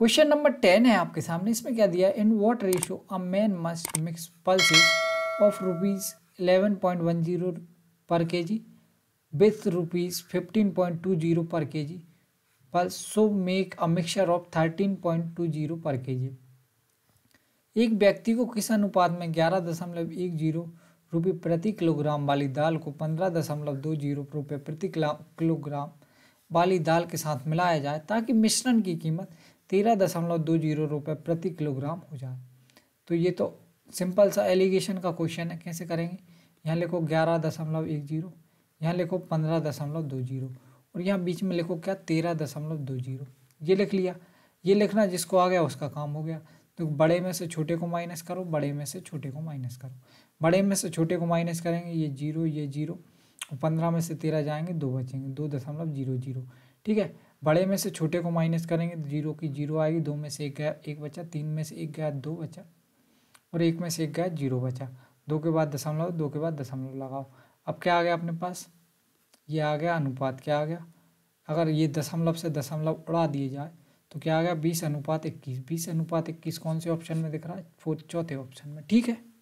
question number ten है आपके सामने इसमें क्या दिया in what ratio a man must mix pulses of rupees eleven point one zero per K G with rupees fifteen point two zero per K G pulse so make a mixture of thirteen point two zero per K जी एक व्यक्ति को किस अनुपात में ग्यारह दशमलव एक zero रुपये प्रति किलोग्राम वाली दाल को पंद्रह दशमलव दो जीरो रुपये प्रति किलोग्राम वाली दाल के साथ मिलाया जाए ताकि मिश्रण की कीमत तेरह दशमलव दो जीरो रुपये प्रति किलोग्राम हो जाए तो ये तो सिंपल सा एलिगेशन का क्वेश्चन है कैसे करेंगे यहाँ लिखो ग्यारह दशमलव एक जीरो यहाँ लिखो पंद्रह दशमलव दो जीरो और यहाँ बीच में लिखो क्या तेरह दशमलव दो जीरो ये लिख लिया ये लिखना जिसको आ गया उसका काम हो गया तो बड़े में से छोटे को माइनस करो बड़े में से छोटे को माइनस करो बड़े में से छोटे को माइनस करेंगे ये जीरो ये जीरो पंद्रह में से तेरह जाएंगे दो बचेंगे दो दशमलव जीरो जीरो ठीक है बड़े में से छोटे को माइनस करेंगे तो जीरो की जीरो आएगी दो में से एक गया एक बचा तीन में से एक गया दो बचा और एक में से एक गया जीरो बचा दो के बाद दशमलव दो के बाद दशमलव लगाओ अब क्या आ गया अपने पास ये आ गया अनुपात क्या आ गया अगर ये दशमलव से दशमलव उड़ा दिए जाए तो क्या आ गया बीस अनुपात इक्कीस बीस अनुपात इक्कीस कौन से ऑप्शन में दिख रहा है फोर्थ चौथे ऑप्शन में ठीक है